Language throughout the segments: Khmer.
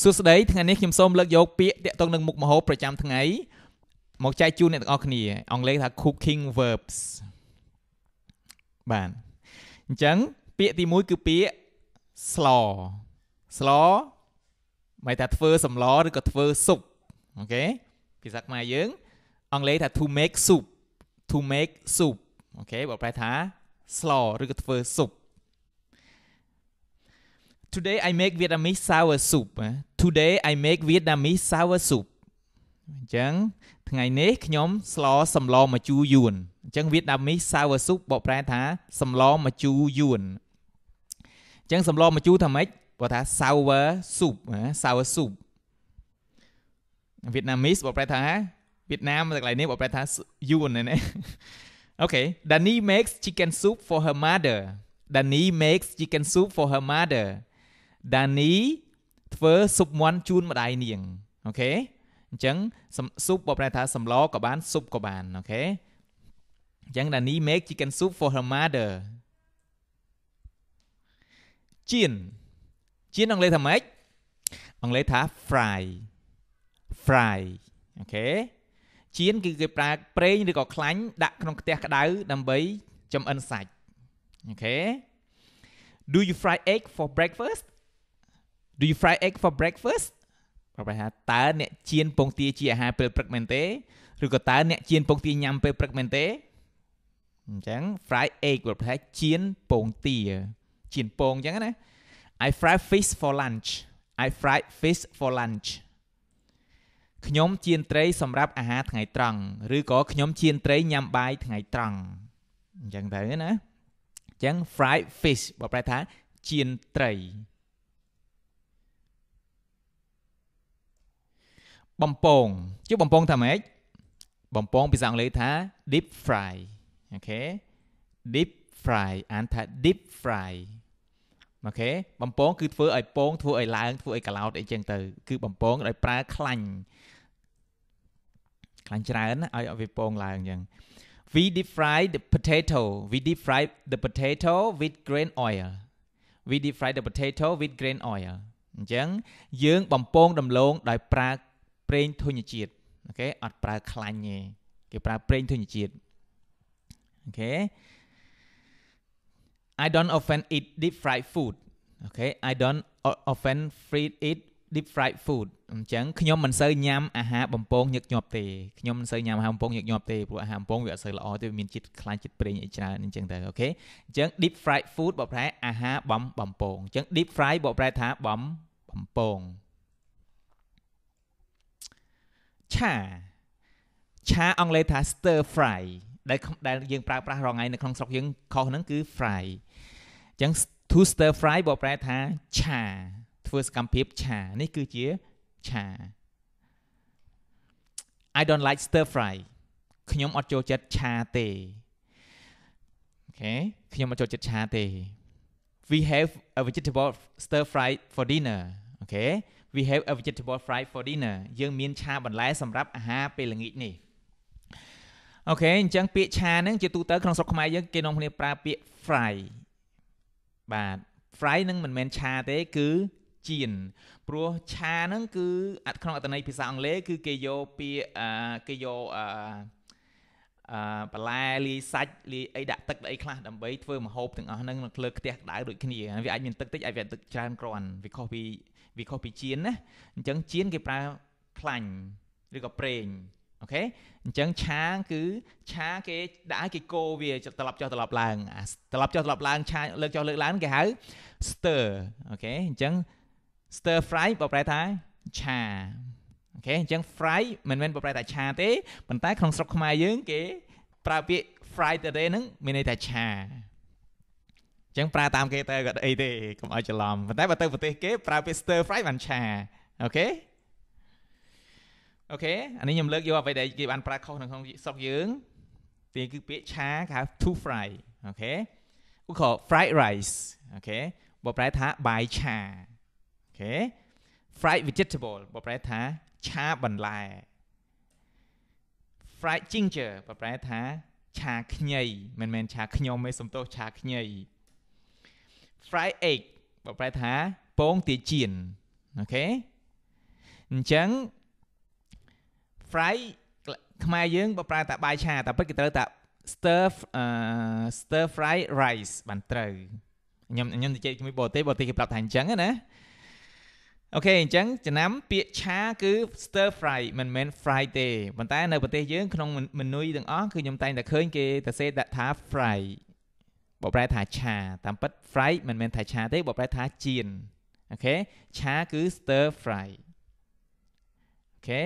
សួស្តីថ្ងៃនេះខ្ញុំសូមលើកយកពាក្យទាក់ទងនឹងមុខម្ហូបប្រចាំថ្ងៃមកចែកជូនអ្នកទាំងអស់គ្នា អង់គ្លេសថា cooking verbs បាទអញ្ចឹងពាក្យទី1គឺពាក្យ slaw slaw មិនថាធ្វើសម្លឬក៏ធ្វើស៊ុបអូខេភាសាខ្មែរយើងអង់គ្លេសថា to make soup to make soup អូខេបើប្រែថា slaw ឬក៏ធ្វើស៊ុប Today I make Vietnamese sour soup Today I make Vietnamese sour soup អញ្ចឹងថ្ងៃនេះខ្ញុំស្លសម្លម្ជូរយួនអញ្ចឹង Vietnamese sour soup បកប្រែថាសម្លម្ជូរយួនអញ្ចឹងសម្លម្ជូរថាម៉េចបើថា sour soup sour soup Vietnamese បកប្រែថាវៀតណាមតែកន្លែងនេះបកប្រែថាយួនណាអូខេ Dani makes chicken soup for her mother Dani makes chicken soup for her mother ដានីធ្វើស៊ុបមាន់ជូនម្ដាយនាងអូខេអញ្ចឹងស៊ុបបើប្រែថា សម្លក៏បានស៊ុបក៏បានអូខេអញ្ចឹង Dani make chicken soup for her mother ជៀនជៀនអង់គ្លេសថាម៉េចអង់គ្លេសថា fry fry អូខេជៀនគឺគេប្រើប្រេងឬក៏ខ្លាញ់ដាក់ក្នុងខ្ទះក្តៅដើម្បី ចំអិនសាច់អូខេ Do you fry egg for breakfast Do you fry egg for breakfast បើបញ្ហាតើអ្នកជៀនពងទាជាអាហារពេលព្រឹកមែនទេឬក៏តើអ្នកជៀនពងទាញ៉ាំពេលព្រឹកមែនទេអញ្ចឹង fry egg ប្រហែលជៀនពងទាជៀនពងអញ្ចឹងណា I fry fish for lunch I fry fish for lunch ខ្ញុំជៀនត្រីសម្រាប់អាហារថ្ងៃត្រង់ឬក៏ខ្ញុំជៀនត្រីញ៉ាំបាយថ្ងៃត្រង់អញ្ចឹងទៅណាអញ្ចឹង fried fish បើប្រែថាជៀនត្រីបំពងជាបំពងថាម៉េចបំពងភាសាអង់គ្លេសថា deep fry អូខេ deep fry អានថា deep fry អូខេបំពងគឺធ្វើឲ្យពងធ្វើឲ្យឡើងធ្វើឲ្យកឡោតអីចឹងទៅគឺបំពងដោយប្រើខ្លាញ់ខ្លាញ់ច្រើនណាឲ្យវាពងឡើងចឹង we deep fry the potato we deep fry the potato with grain oil we deep fry the potato with grain oil អញ្ចឹងយើងបំពងដំឡូងដោយប្រើប្រេងធញ្ញជាតិអូខេអត់ប្រើខ្លាញ់ទេគេប្រើប្រេងធញ្ញជាតិអូខេ I don't often eat deep fried food អូខេ I don't often free eat deep fried food អញ្ចឹងខ្ញុំមិនសូវញ៉ាំអាហារបំពងញឹកញាប់ទេខ្ញុំមិនសូវញ៉ាំអាហារបំពងញឹកញាប់ទេព្រោះអាហារបំពងវាអត់សូវល្អទេវាមានជាតិខ្លាញ់ជាតិប្រេងអីច្រើនអញ្ចឹងទៅអូខេអញ្ចឹង deep fried food បកប្រែអាហារបំបំពងអញ្ចឹង deep fry បកប្រែថាបំបំពងឆាឆាអង់គ្លេសថា stir fry ដែលដែលយើងប្រើប្រាស់រងថ្ងៃនៅក្នុងស្រុកយើងខុសហ្នឹងគឺ fry អញ្ចឹង to stir fry បកប្រែថាឆាធ្វើសកម្មភាពឆា នេះគឺជាឆា I don't like stir fry ខ្ញុំអត់ចូលចិត្តឆាទេអូខេខ្ញុំអត់ចូលចិត្តឆាទេ We have a vegetable stir fry for dinner អូខេ we have a vegetable fried for dinner យើងមានឆាបន្លែសម្រាប់អាហារពេលល្ងាចនេះអូខេអញ្ចឹងពាក្យឆាហ្នឹងជាទូទៅក្នុងស្រុកខ្មែរយើងគេនាំគ្នាប្រើពាក្យ fry បាទ fry នឹងមិនមែនឆាទេគឺជៀនព្រោះឆាហ្នឹងគឺក្នុងអត្ថន័យភាសាអង់គ្លេសគឺគេយកពាក្យគេយកអឺបន្លែលាយសាច់លាយអីដាក់ទឹកដាក់អីខ្លះដើម្បីធ្វើម្ហូបទាំងអស់ហ្នឹងនៅលើខ្ទះក្តៅដូចគ្នាវាអាចមានទឹកតិចអាចមានទឹកច្រើនគ្រាន់វាខុសពីវាខុសពីជៀនណាអញ្ចឹងជៀនគេប្រើខ្លាញ់ឬក៏ប្រេងអូខេអញ្ចឹងឆាគឺឆាគេដាក់គេកូរវាត្រឡប់ចុះត្រឡប់ឡើងត្រឡប់ចុះត្រឡប់ឡើងឆាលើកចុះលើកឡើងគេហៅ stir អូខេអញ្ចឹង stir fry បើប្រែថាឆាអូខេអញ្ចឹង fry មិនមែនបើប្រែថាឆាទេប៉ុន្តែក្នុងស្រុកខ្មែរយើងគេប្រើពាក្យ fried today ហ្នឹងមានន័យថាឆាអញ្ចឹងប្រើតាមគេទៅក៏អីទេកុំឲ្យច្រឡំប៉ុន្តែបើទៅប្រទេសគេប្រើពាក្យ stir fry បានឆាអូខេអូខេអានេះខ្ញុំលើកយកអ្វីដែលគេបានប្រើខុសនៅក្នុងស្រុកយើងទីគឺពាក្យឆាគេហៅ to fry អូខេឧទាហរណ៍ fried rice អូខេបើប្រែថាបាយឆាអូខេ fried vegetable បើប្រែថាឆាបន្លែ fried ginger បប្រែថា ឆាខ្ញីមិនមែនឆាខ្ញុំទេសំទោសឆាខ្ញី fried egg បប្រែថាពងទាចៀនអូខេអញ្ចឹង fry ខ្មែរយើងបើប្រើតែបាយឆាតែពិតគេត្រូវតែ stir uh, stir fry rice បានត្រូវខ្ញុំខ្ញុំនិយាយជាមួយបរទេសបរទេសគេប្រាប់ថាអញ្ចឹងណាអូខេអញ្ចឹងចំណាំពាក្យឆាគឺ stir fry មិនមែន fry ទេប៉ុន្តែនៅប្រទេសយើងក្នុងមេនុយទាំងអស់គឺខ្ញុំតែងតែឃើញគេសរសេរដាក់ថា fry បកប្រែថាឆាតាមពិត fry មិនមែនថាឆាទេបកប្រែថាចៀនអូខេឆាគឺ stir fry អូខេ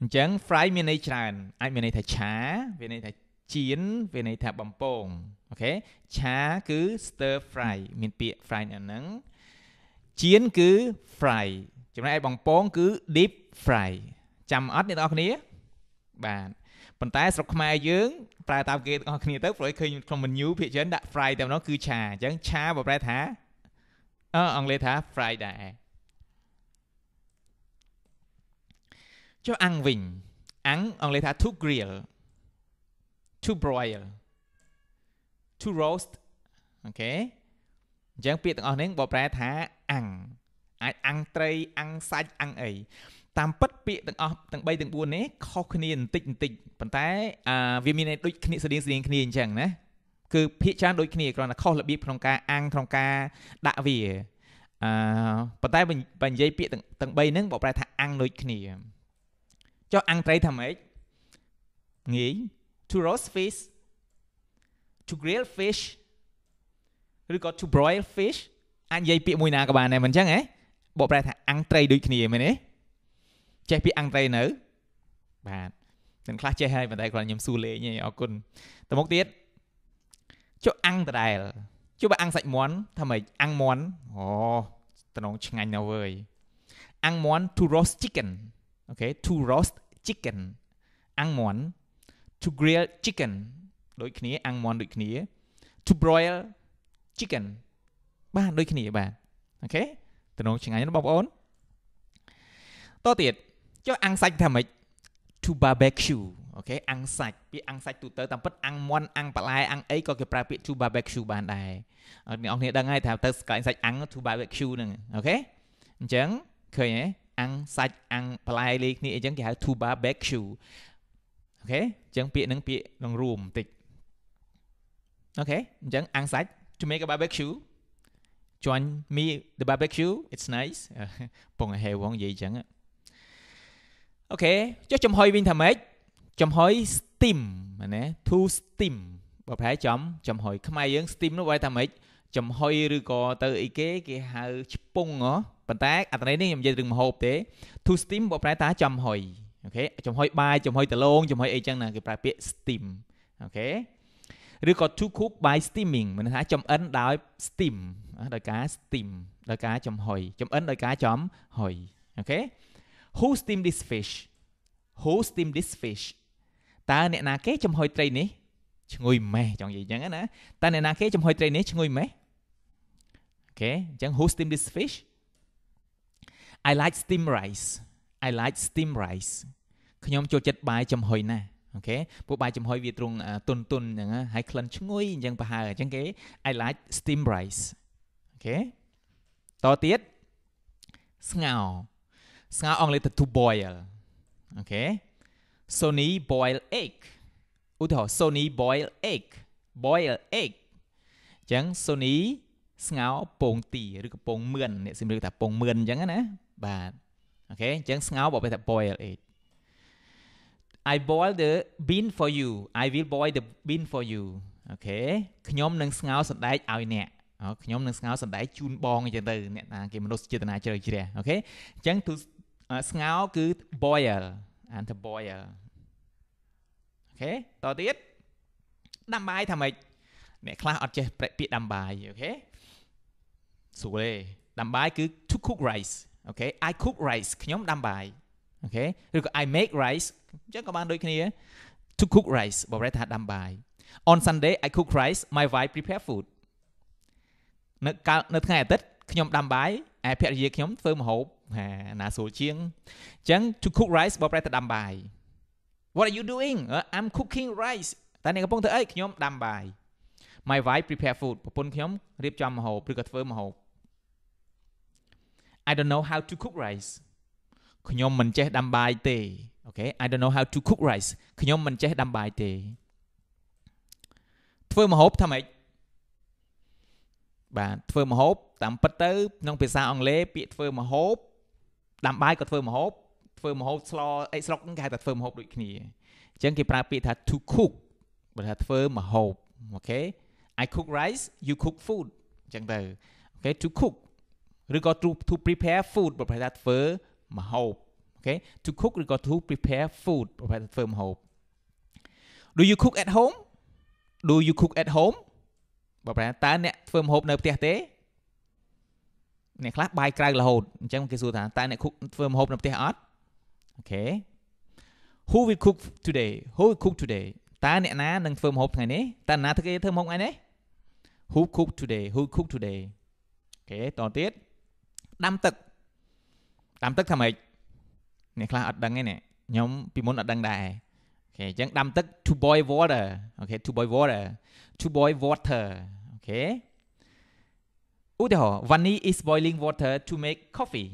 អញ្ចឹង fry មានន័យច្រើនអាចមានន័យថាឆាមានន័យថាចៀនវាន័យថាបំពងអូខេឆាគឺ stir fry មានពាក្យ fry នៅហ្នឹងចៀនគឺ fry ចំណែកឯបំពងគឺ deep fry ចាំអត់អ្នកនរគ្នា បាទប៉ុន្តែ ស្រុកខ្មែរយើង ប្រើតាមគេទាំងអស់គ្នាទៅព្រោះឃើញក្នុង menu ភាគច្រើនដាក់ fry តែម្ដងគឺឆាអញ្ចឹងឆាបើប្រែថាអឺអង់គ្លេសថា fry ដែរចុះអាំងវិញអាំងអង់គ្លេសថា to grill to broil to roast អូខេអញ្ចឹងពាក្យទាំងអស់នេះបកប្រែថាអាំងអាចអាំងត្រីអាំងសាច់អាំងអីតាមពិតពាក្យទាំងអស់ទាំង3ទាំង4នេះខុសគ្នាបន្តិចបន្តិចប៉ុន្តែអាវាមានដូចគ្នាស្តៀងស្តៀងគ្នាអញ្ចឹងណាគឺភាគច្រើនដូចគ្នាគ្រាន់តែខុសរបៀបក្នុងការអាំងក្នុងការដាក់វាអឺប៉ុន្តែបើនិយាយពាក្យទាំង3ហ្នឹងបកប្រែថាអាំងដូចគ្នាចុះអាំងត្រីថាម៉េចងាយ to roast fish to grill fish ឬក៏ to broil fish អាចនិយាយពាក្យមួយណាក៏បានដែរមិនអញ្ចឹងហ៎បកប្រែថាអាំងត្រីដូចគ្នាមែនទេចេះពាក្យអាំងត្រីនៅបាទមិនខ្លះចេះហើយប៉ុន្តែគ្រាន់ខ្ញុំសួរលេងឯងអរគុណតមកទៀតចុះអាំងដដែលចុះបើអាំងសាច់មាន់ថាម៉េចអាំងមាន់អូតំណងឆ្ងាញ់ណាស់វើយអាំងមាន់ to roast chicken អូខេ to roast chicken អាំងមាន់ to grill chicken ដូចគ្នាអាំងមាន់ដូចគ្នា to broil chicken បាទដូចគ្នាបាទអូខេតំណងឆ្ងាញ់ណាបងប្អូនតទៀតចុះអាំងសាច់ថាម៉េច to barbecue អូខេអាំងសាច់ពាក្យអាំងសាច់ទូទៅតាមពិតអាំងមាន់អាំងបន្លែអាំងអីក៏គេប្រើពាក្យ to barbecue បានដែរអ្នកនរគ្នាដឹងហើយថាទៅកន្លែងសាច់អាំង to barbecue ហ្នឹងអូខេអញ្ចឹងឃើញទេអាំងសាច់អាំងបន្លែលេខគ្នាអីចឹងគេហៅ to barbecue អូខេអញ្ចឹងពាក្យហ្នឹងពាក្យក្នុងរួមបន្តិចអូខេអញ្ចឹងអាំងសាច់ to make a barbecue join me the barbecue it's nice ពងហេវងនិយាយអញ្ចឹងអូខេចុះចំហុយវិញថាម៉េចចំហុយ steam ណា to steam បើប្រែចំចំហុយខ្មែរយើង steam នោះបើថាម៉េចចំហុយឬក៏ទៅអីគេ គេហៅឆ្ពងហ៎ប៉ុន្តែអត្ថន័យនេះខ្ញុំនិយាយរឿងម្ហូបទេ to steam បើប្រែថាចំហុយអូខេចំហុយបាយចំហុយដលងចំហុយអីចឹងណាគេប្រើពាក្យ steam អូខេឬក៏ to cook by steaming មានន័យថាចំអិនដោយ steam ដោយការ steam ដោយការចំហុយចំអិនដោយការចំហុយអូខេ who steam this fish who steam this fish តើអ្នកណាគេចំហុយត្រីនេះឈ្ងុយម៉េះចង់និយាយអញ្ចឹងណាតើអ្នកណាគេចំហុយត្រីនេះឈ្ងុយម៉េះអូខេអញ្ចឹង who steam this fish I like steam rice I like steam rice ខ្ញុំចូលចិត្តបាយចំហុយណាស់អូខេពួកបាយចំហុយវាទ្រង់ទុនទុនអញ្ចឹងហើយក្លិនឈ្ងុយអញ្ចឹងប្រហែលអញ្ចឹងគេ I like steam rice អូខេតទៀតស្ងោស្ងោអង់គ្លេសទៅ to boil អូខេ Sony boil egg ឧទាហរណ៍ Sony boil egg boil egg អញ្ចឹង Sony ស្ងោពងទីឬក៏ពងមឿនអ្នកសិមរៀកថាពងមឿនអញ្ចឹងណាបាទអូខេអញ្ចឹងស្ងោបអបិថា boil it I boil the bean for you I will boil the bean for you អូខេខ្ញុំនឹងស្ងោសណ្ដែកឲ្យអ្នកអូខ្ញុំនឹងស្ងោសណ្ដែកជូនបងអញ្ចឹងទៅអ្នកណាគេមនុស្សចេតនាជ្រៅជ្រះអូខេអញ្ចឹងទូស្ងោគឺ boil អានថា boil អូខេតទៀតដាំបាយថាម៉េចអ្នកខ្លះអត់ចេះប្រាក់ពាក្យដាំបាយអូខេស្រួលទេដាំបាយគឺ to cook rice អូខេ I cook rice ខ្ញុំដាំបាយអូខេឬក៏ I make rice អញ្ចឹងក៏បានដូចគ្នា to cook rice បើប្រែថាដាំបាយ On Sunday I cook rice my wife prepare food នៅកាលនៅថ្ងៃអាទិត្យខ្ញុំដាំបាយឯភរិយាខ្ញុំធ្វើម្ហូបហាណាស្រួលជាងអញ្ចឹង to cook rice បើប្រែថាដាំបាយ What are you doing I'm cooking rice តើអ្នកកំពុងធ្វើអីខ្ញុំដាំបាយ My wife prepare food ប្រពន្ធខ្ញុំរៀបចំម្ហូបឬក៏ធ្វើម្ហូប I don't know how to cook rice ខ្ញុំមិនចេះដាំបាយទេអូខេ I don't know how to cook rice ខ្ញុំមិនចេះដាំបាយទេធ្វើម្ហូបថាម៉េចបាទធ្វើម្ហូបតាមពិតទៅក្នុងភាសាអង់គ្លេសពាក្យធ្វើម្ហូបដាំបាយក៏ធ្វើម្ហូបធ្វើម្ហូបស្លអីស្រុកគេហៅថាធ្វើម្ហូបដូចគ្នាអញ្ចឹងគេប្រើពាក្យថា to cook បើថាធ្វើម្ហូបអូខេ I cook rice you cook food អញ្ចឹងទៅអូខេ to cook ឬក៏ to to prepare food ប្រហែលថាធ្វើម្ហូបអូខេ to cook ឬក៏ to prepare food ប្រហែលថាធ្វើម្ហូប Do you cook at home Do you cook at home បើប្រហែលតើអ្នកធ្វើម្ហូបនៅផ្ទះទេអ្នកខ្លះបាយក្រៅរហូតអញ្ចឹងគេសួរថាតើអ្នក cook ធ្វើម្ហូបនៅផ្ទះអត់អូខេ Who will cook today Who will cook today តើអ្នកណានឹងធ្វើម្ហូបថ្ងៃនេះតើអ្នកណាធ្វើគេធ្វើម្ហូបថ្ងៃនេះ Who cook today Who cook today អូខេតទៅទៀតដាំទឹកដាំទឹកធ្វើម៉េចអ្នកខ្លះអត់ដឹងទេនេះខ្ញុំពីមុនអត់ដឹងដែរអូខេអញ្ចឹងដាំទឹក to boil water អូខេ to boil water to boil water អូខេឧទាហរណ៍ Vani is boiling water to make coffee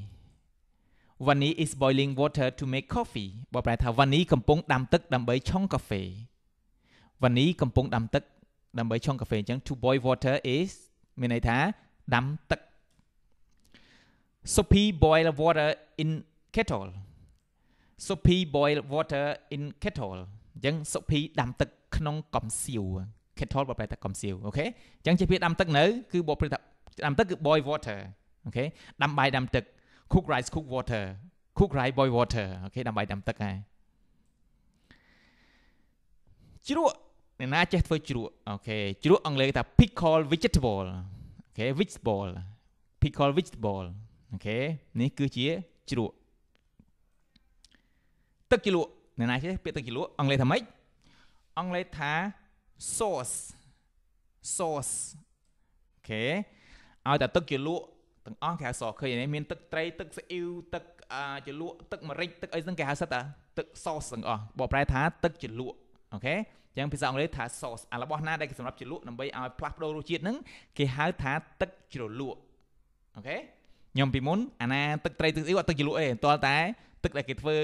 Vani is boiling water to make coffee បើប្រែថា Vani កំពុងដាំទឹកដើម្បីឆុងកាហ្វេ Vani កំពុងដាំទឹកដើម្បីឆុងកាហ្វេអញ្ចឹង to boil water is មានន័យថាដាំទឹក soapy boil water in kettle soapy boil water in kettle អញ្ចឹង soapy ដាំទឹកក្នុងកំសៀវ kettle បើប្រែថាកំសៀវអូខេអញ្ចឹងជាពាក្យដាំទឹកនៅគឺបើប្រែថាដាំទឹកគឺ boil water អូខេដាំបាយដាំទឹក cook rice cook water cook rice boil water អូខេដាំបាយដាំទឹកហើយជ្រក់អ្នកណាចេះធ្វើជ្រក់អូខេជ្រក់អង់គ្លេសថា pickle vegetable អូខេ vegetable pickle vegetable អូខេនេះគឺជាជ្រក់ទឹកជ្រក់អ្នកណាចេះពាក្យទឹកជ្រក់អង់គ្លេសថាម៉េចអង់គ្លេសថា sauce sauce អូខេឲ្យតែទឹកជ្រក់ទាំងអស់គេហៅសឃើញនេះមានទឹកត្រីទឹកស៊ីអ៊ីវទឹកជ្រលក់ទឹកម្រេចទឹកអីហ្នឹងគេហៅសិតថាទឹក sauce ទាំងអស់បកប្រែថាទឹកជ្រលក់អូខេអញ្ចឹងភាសាអង់គ្លេសថា sauce អារបស់ណាដែលគេសម្រាប់ជ្រលក់ដើម្បីឲ្យផ្លាស់ប្ដូររសជាតិហ្នឹងគេហៅថាទឹកជ្រលក់អូខេខ្ញុំពីមុនអាណាទឹកត្រីទឹកអ៊ីវអត់ទឹកជាលក់ទេទាល់តែ ទឹកដែលគេធ្វើ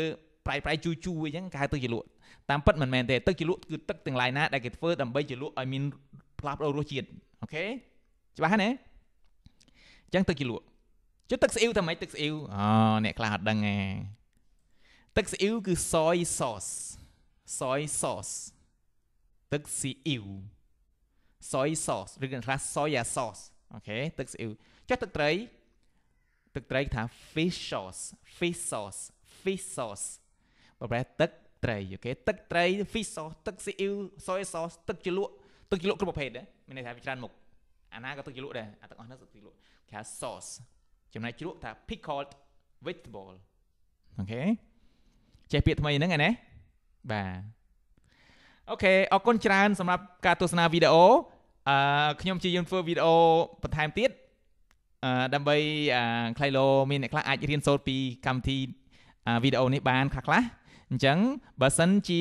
ប្រៃប្រៃជូរជូរអីចឹងគេហៅទឹកជាលក់តាមពិតមិនមែនទេទឹកជាលក់គឺទឹកទាំងឡាយណាដែលគេធ្វើដើម្បីជាលក់ឲ្យមានផ្លាស់ប្ដូររសជាតិអូខេច្បាស់ណាអញ្ចឹងទឹកជាលក់ចុះទឹកស្អ៊ីវតែម៉េចទឹកស្អ៊ីវអូអ្នកខ្លះអត់ដឹងទេទឹកស្អ៊ីវគឺ soy sauce soy sauce ទឹកស៊ីអ៊ីវ soy sauce ឬគេខ្លះ soya sauce អូខេទឹកស្អ៊ីវចុះទឹកត្រីទឹកត្រីគេថា fish sauce fish sauce fish sauce បើប្រែទឹកត្រីអូខេទឹកត្រី fish sauce ទឹកស៊ីអ៊ីវ soy sauce ទឹកជ្រលក់ទឹកជ្រលក់គ្រប់ប្រភេទដែរមានន័យថាវាច្រើនមុខអាណាក៏ទឹកជ្រលក់ដែរអាទាំងអស់នោះទឹកជ្រលក់គេហៅ sauce ចំណែកជ្រលក់ថា pickled vegetable អូខេចេះពាក្យថ្មីហ្នឹងអាណាបាទអូខេអរគុណច្រើន សម្រាប់ការទស្សនាវីដេអូអឺខ្ញុំជាយើងធ្វើវីដេអូបន្ថែមទៀតដើម្បីខ្លៃឡូមានអ្នកខ្លះអាចរៀនសូត្រពីកម្មវិធីវីដេអូនេះបានខ្លះខ្លះអញ្ចឹងបើសិនជា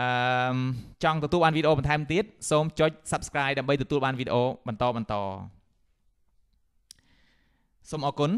អឺចង់ទទួលបានវីដេអូបន្ថែមទៀតសូមចុច Subscribe ដើម្បីទទួលបានវីដេអូបន្តបន្តសូមអរគុណ